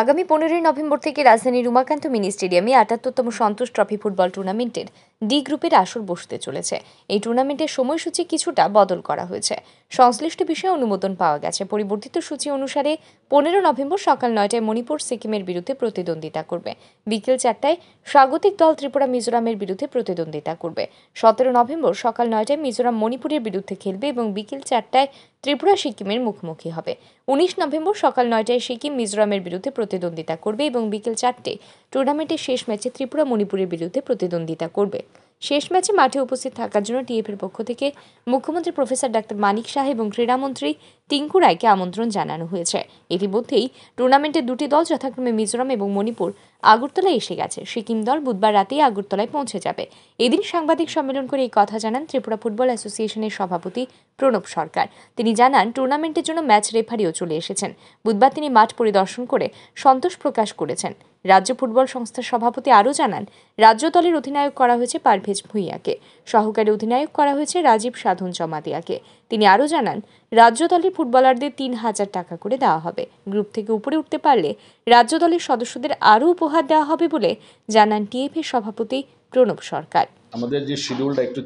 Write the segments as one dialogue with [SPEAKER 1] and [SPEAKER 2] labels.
[SPEAKER 1] আগামী পনেরোই নভেম্বর থেকে রাজধানীর উমাকান্ত মিনি স্টেডিয়ামে আটাত্তরতম সন্তোষ ট্রফি ফুটবল টুর্নামেন্টের ডি গ্রুপের আসর বসতে চলেছে এই টুর্নামেন্টের সময়সূচি কিছুটা বদল করা হয়েছে সংশ্লিষ্ট বিষয়ে অনুমোদন পাওয়া গেছে পরিবর্তিত সূচি অনুসারে পনেরো নভেম্বর সকাল নয়টায় মণিপুর সিকিমের বিরুদ্ধে প্রতিদ্বন্দ্বিতা করবে বিকেল চারটায় স্বাগতিক দল ত্রিপুরা মিজোরামের বিরুদ্ধে প্রতিদ্বন্দ্বিতা করবে সতেরো নভেম্বর সকাল নয়টায় মিজোরাম মণিপুরের বিরুদ্ধে খেলবে এবং বিকেল চারটায় ত্রিপুরা সিকিমের মুখোমুখি হবে উনিশ নভেম্বর সকাল নয়টায় সিকিম মিজোরামের বিরুদ্ধে প্রতিদ্বন্দ্বিতা করবে এবং বিকেল চারটে টুর্নামেন্টের শেষ ম্যাচে ত্রিপুরা মণিপুরের বিরুদ্ধে প্রতিদ্বন্দ্বিতা করবে শেষ ম্যাচে মাঠে উপস্থিত থাকার জন্য টিএফের পক্ষ থেকে মুখ্যমন্ত্রী প্রফেসর ডাক্তার মানিক শাহ এবং ক্রীড়ামন্ত্রী টিঙ্কু রায়কে আমন্ত্রণ জানানো হয়েছে ইতিমধ্যেই টুর্নামেন্টের দুটি দল যথাক্রমে মিজোরাম এবং মণিপুর আগরতলায় এসে গেছে সিকিম দল বুধবার রাতেই আগরতলায় পৌঁছে যাবে এদিন সাংবাদিক সম্মেলন করে এই কথা জানান ত্রিপুরা ফুটবল অ্যাসোসিয়েশনের সভাপতি প্রণব সরকার তিনি জানান টুর্নামেন্টের জন্য ম্যাচ রেফারিও চলে এসেছেন বুধবার তিনি মাঠ পরিদর্শন করে সন্তোষ প্রকাশ করেছেন রাজ্য ফুটবল সংস্থার সভাপতি আরও জানান রাজ্য দলের অধিনায়ক করা হয়েছে পারভেজ ভুইয়াকে সহকারী অধিনায়ক করা হয়েছে রাজীব সাধন জমাতিয়াকে তিনি আরও জানান রাজ্য দলের ফুটবলারদের তিন হাজার টাকা করে দেওয়া হবে গ্রুপ থেকে উপরে উঠতে পারলে রাজ্য দলের সদস্যদের আরও উপহার দেওয়া হবে বলে জানান টিএফের সভাপতি প্রণব
[SPEAKER 2] সরকার আমাদের যে শিডিউলটা একটু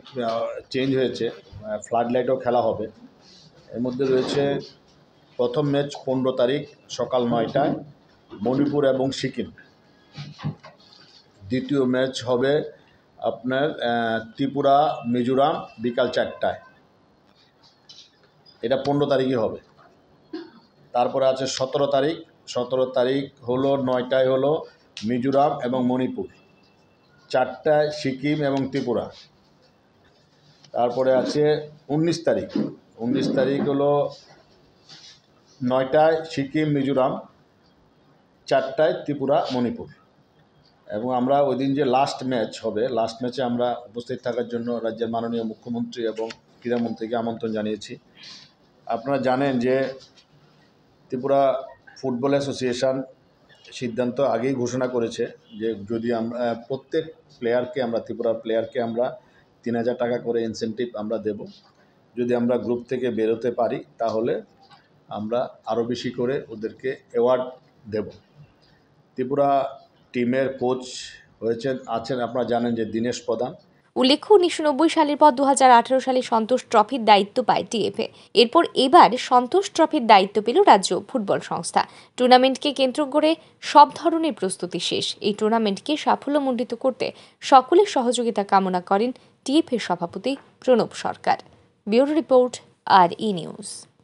[SPEAKER 2] চেঞ্জ হয়েছে ফ্লাড লাইটও খেলা হবে এর মধ্যে রয়েছে প্রথম ম্যাচ পনেরো তারিখ সকাল নয়টায় মণিপুর এবং সিকিম দ্বিতীয় ম্যাচ হবে আপনার ত্রিপুরা মিজোরাম বিকাল চারটায় এটা পনেরো তারিখই হবে তারপরে আছে সতেরো তারিখ সতেরো তারিখ হলো নয়টায় হলো মিজোরাম এবং মণিপুর চারটায় সিকিম এবং ত্রিপুরা তারপরে আছে উনিশ তারিখ উনিশ তারিখ হলো নয়টায় সিকিম মিজোরাম চারটায় ত্রিপুরা মণিপুর এবং আমরা ওই দিন যে লাস্ট ম্যাচ হবে লাস্ট ম্যাচে আমরা উপস্থিত থাকার জন্য রাজ্যের মাননীয় মুখ্যমন্ত্রী এবং ক্রীড়ামন্ত্রীকে আমন্ত্রণ জানিয়েছি আপনারা জানেন যে ত্রিপুরা ফুটবল অ্যাসোসিয়েশন সিদ্ধান্ত আগেই ঘোষণা করেছে যে যদি আমরা প্রত্যেক প্লেয়ারকে আমরা ত্রিপুরার প্লেয়ারকে আমরা তিন হাজার টাকা করে ইনসেন্টিভ আমরা দেব যদি আমরা গ্রুপ থেকে বেরোতে পারি তাহলে আমরা আরও বেশি করে ওদেরকে অ্যাওয়ার্ড দেবো ত্রিপুরা টিমের কোচ হয়েছেন আছেন আপনারা জানেন যে দীনেশ প্রধান
[SPEAKER 1] উল্লেখ্য উনিশশো সালের পর দু সালে সন্তোষ ট্রফির দায়িত্ব পায় টিএফএ এরপর এবার সন্তোষ ট্রফির দায়িত্ব পেল রাজ্য ফুটবল সংস্থা টুর্নামেন্টকে কেন্দ্র করে সব ধরনের প্রস্তুতি শেষ এই টুর্নামেন্টকে সাফল্যমণ্ডিত করতে সকলের সহযোগিতা কামনা করেন টিএফএ সভাপতি প্রণব সরকার ব্যুরো রিপোর্ট আর ই
[SPEAKER 2] নিউজ